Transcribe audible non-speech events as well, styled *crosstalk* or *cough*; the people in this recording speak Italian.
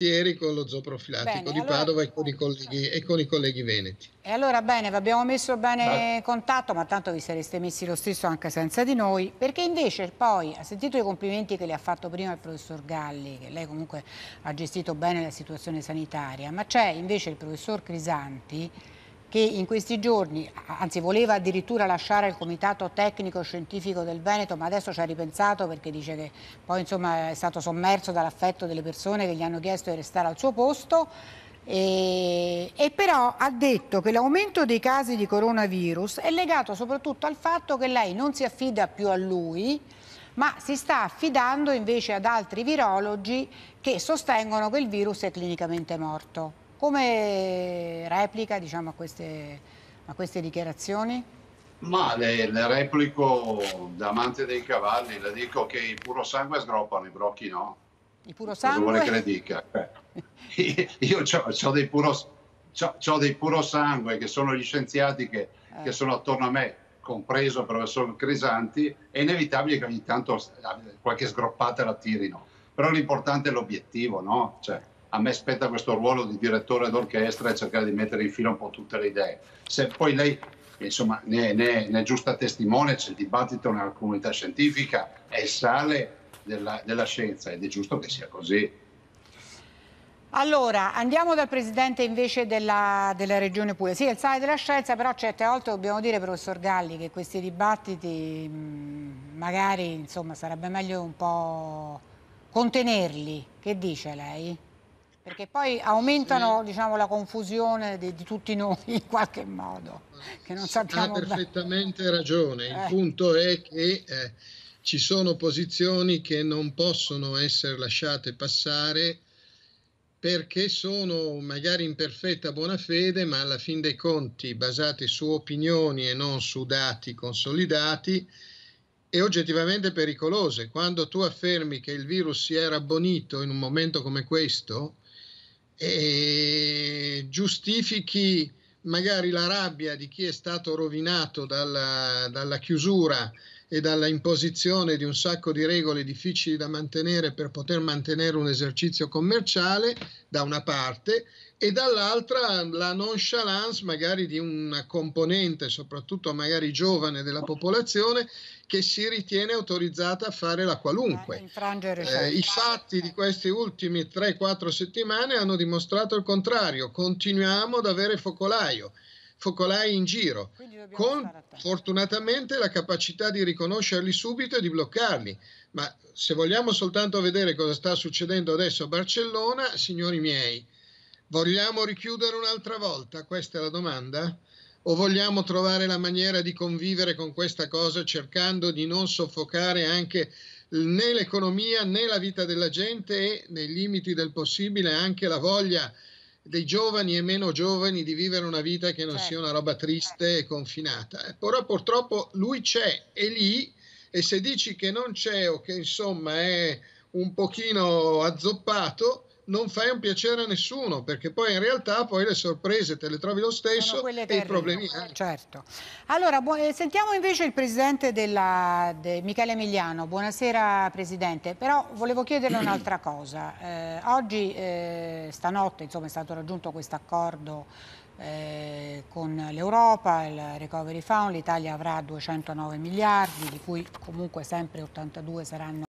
Ieri con lo zooprofilattico di allora... Padova e con, colleghi, e con, i colleghi, veneti. E allora bene, vi abbiamo messo bene contatto, ma tanto vi sareste messi lo stesso anche senza di noi, perché invece poi ha sentito i complimenti che le ha fatto prima il professor Galli, che lei comunque ha gestito bene la situazione sanitaria, ma c'è invece il professor Crisanti che in questi giorni, anzi voleva addirittura lasciare il comitato tecnico scientifico del Veneto, ma adesso ci ha ripensato perché dice che poi insomma, è stato sommerso dall'affetto delle persone che gli hanno chiesto di restare al suo posto. E, e, però ha detto che l'aumento dei casi di coronavirus è legato soprattutto al fatto che lei non si affida più a lui, ma si sta affidando invece ad altri virologi che sostengono che il virus è clinicamente morto. Come replica diciamo, a, queste, a queste dichiarazioni? Ma le, le, replico da amante dei cavalli, le dico che il puro sangue sgroppano, i brocchi no. I puro sangue? Cosa vuole che le dica? Eh. *laughs* Io ho dei, dei, puro sangue che sono gli scienziati che, eh. che, sono attorno a me, compreso il professor Crisanti, è inevitabile che ogni tanto eh, qualche sgroppata la tirino. Però l'importante è l'obiettivo, no? Cioè, a me spetta questo ruolo di direttore d'orchestra e cercare di mettere in fila un po' tutte le idee. Se poi lei insomma, ne, ne, ne è giusta testimone, c'è il dibattito nella comunità scientifica, è il sale della, della scienza ed è giusto che sia così. Allora, andiamo dal Presidente invece della, della Regione Puglia. Sì, è il sale della scienza, però certe volte dobbiamo dire, Professor Galli, che questi dibattiti magari insomma, sarebbe meglio un po' contenerli. Che dice lei? Perché poi aumentano mm. diciamo, la confusione di, di, tutti noi in qualche modo. Che non sappiamo ha perfettamente bene. ragione. Il eh. punto è che eh, ci sono posizioni che non possono essere lasciate passare perché sono magari in perfetta buona fede, ma alla fin dei conti basate su opinioni e non su dati consolidati e oggettivamente pericolose. Quando tu affermi che il virus si era abbonito in un momento come questo, e giustifichi magari la rabbia di chi è stato rovinato dalla, dalla chiusura e dalla imposizione di un sacco di regole difficili da mantenere per poter mantenere un esercizio commerciale, da una parte, e dall'altra la nonchalance magari di una componente, soprattutto magari giovane della popolazione, che si ritiene autorizzata a fare la qualunque. Eh, I fatti di queste ultime 3-4 settimane hanno dimostrato il contrario, continuiamo ad avere focolaio focolai in giro, con fortunatamente la capacità di riconoscerli subito e di bloccarli. Ma se vogliamo soltanto vedere cosa sta succedendo adesso a Barcellona, signori miei, vogliamo richiudere un'altra volta? Questa è la domanda? O vogliamo trovare la maniera di convivere con questa cosa cercando di non soffocare anche né l'economia né la vita della gente e nei limiti del possibile anche la voglia di dei giovani e meno giovani di vivere una vita che non certo. sia una roba triste e confinata. Però ecco, purtroppo lui c'è, è lì e se dici che non c'è o che insomma è un pochino azzoppato, non fai un piacere a nessuno, perché poi in realtà poi le sorprese te le trovi lo stesso e terribili. i problemi eh, anche. Certo. Allora, eh, sentiamo invece il presidente della, de Michele Emiliano. Buonasera Presidente, però volevo chiederle un'altra *clears throat* cosa. Eh, oggi, eh, stanotte, insomma, è stato raggiunto questo accordo eh, con l'Europa, il Recovery Fund, l'Italia avrà 209 miliardi, di cui comunque sempre 82 saranno